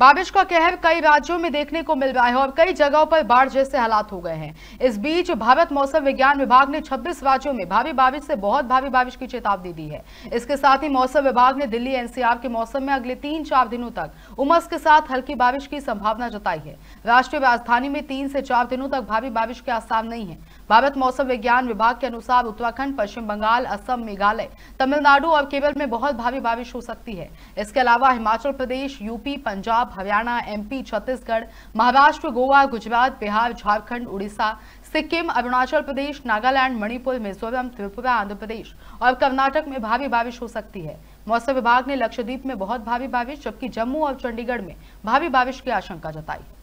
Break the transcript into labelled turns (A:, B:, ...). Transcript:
A: बारिश का कहर कई राज्यों में देखने को मिल रहा है और कई जगहों पर बाढ़ जैसे हालात हो गए हैं इस बीच भारत मौसम विज्ञान विभाग ने 26 राज्यों में भारी बारिश से बहुत भारी बारिश की चेतावनी दी है इसके साथ ही मौसम विभाग ने दिल्ली एनसीआर के मौसम में अगले तीन चार दिनों तक उमस के साथ हल्की बारिश की संभावना जताई है राष्ट्रीय राजधानी में तीन से चार दिनों तक भारी बारिश के आसार नहीं है भारत मौसम विज्ञान विभाग के अनुसार उत्तराखंड पश्चिम बंगाल असम मेघालय तमिलनाडु और केरल में बहुत भारी बारिश हो सकती है इसके अलावा हिमाचल प्रदेश यूपी पंजाब पंजाब हरियाणा एमपी छत्तीसगढ़ महाराष्ट्र गोवा गुजरात बिहार झारखंड उड़ीसा सिक्किम अरुणाचल प्रदेश नागालैंड मणिपुर मिजोरम त्रिपुरा आंध्र प्रदेश और कर्नाटक में भारी बारिश हो सकती है मौसम विभाग ने लक्षद्वीप में बहुत भारी बारिश जबकि जम्मू और चंडीगढ़ में भारी बारिश की आशंका जताई है